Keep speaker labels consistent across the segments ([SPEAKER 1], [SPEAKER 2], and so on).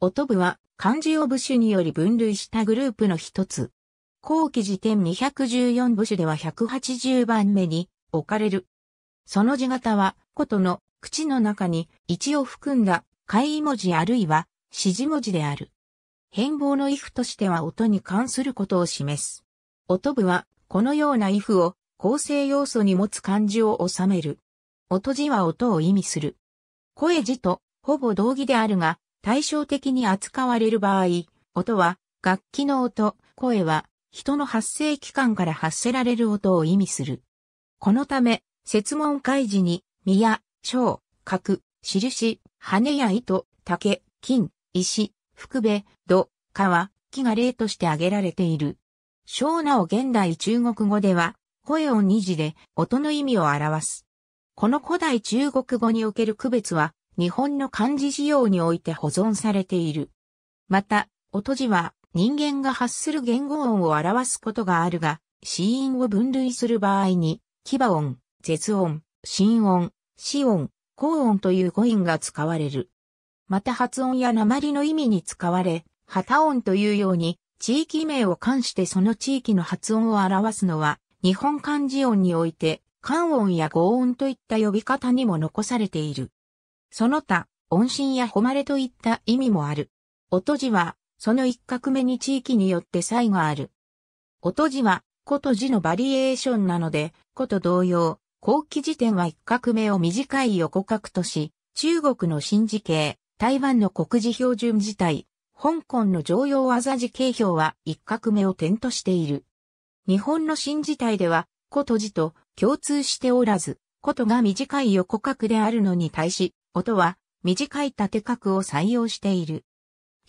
[SPEAKER 1] 音部は漢字を部首により分類したグループの一つ。後期辞典214部首では180番目に置かれる。その字型は、ことの口の中に一を含んだ会意文字あるいは指示文字である。変貌の if としては音に関することを示す。音部はこのような if を構成要素に持つ漢字を収める。音字は音を意味する。声字とほぼ同義であるが、対照的に扱われる場合、音は楽器の音、声は人の発生器官から発せられる音を意味する。このため、説問開示に、身や、章、角、印、羽や糸、竹、金、石、福部、土、川、木が例として挙げられている。小なお現代中国語では、声を二字で音の意味を表す。この古代中国語における区別は、日本の漢字仕様において保存されている。また、音字は人間が発する言語音を表すことがあるが、死音を分類する場合に、牙音、絶音、心音、死音、高音という語音が使われる。また発音や鉛の意味に使われ、旗音というように、地域名を冠してその地域の発音を表すのは、日本漢字音において、漢音や語音といった呼び方にも残されている。その他、恩信や誉れといった意味もある。音字は、その一画目に地域によって差異がある。音字は、こと字のバリエーションなので、こと同様、後期時点は一画目を短い横画とし、中国の新字形、台湾の国字標準字体、香港の常用技字形表は一画目を点としている。日本の新字体では、こと字と共通しておらず、ことが短い横画であるのに対し、音は短い縦角を採用している。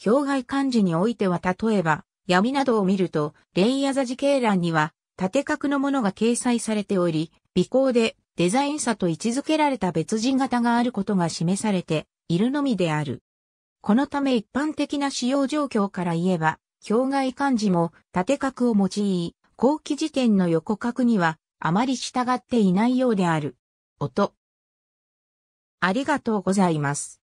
[SPEAKER 1] 表外漢字においては例えば、闇などを見ると、レイヤザ時形欄には、縦角のものが掲載されており、微光でデザイン差と位置づけられた別人型があることが示されているのみである。このため一般的な使用状況から言えば、表外漢字も縦角を用い、後期時点の横角にはあまり従っていないようである。音。ありがとうございます。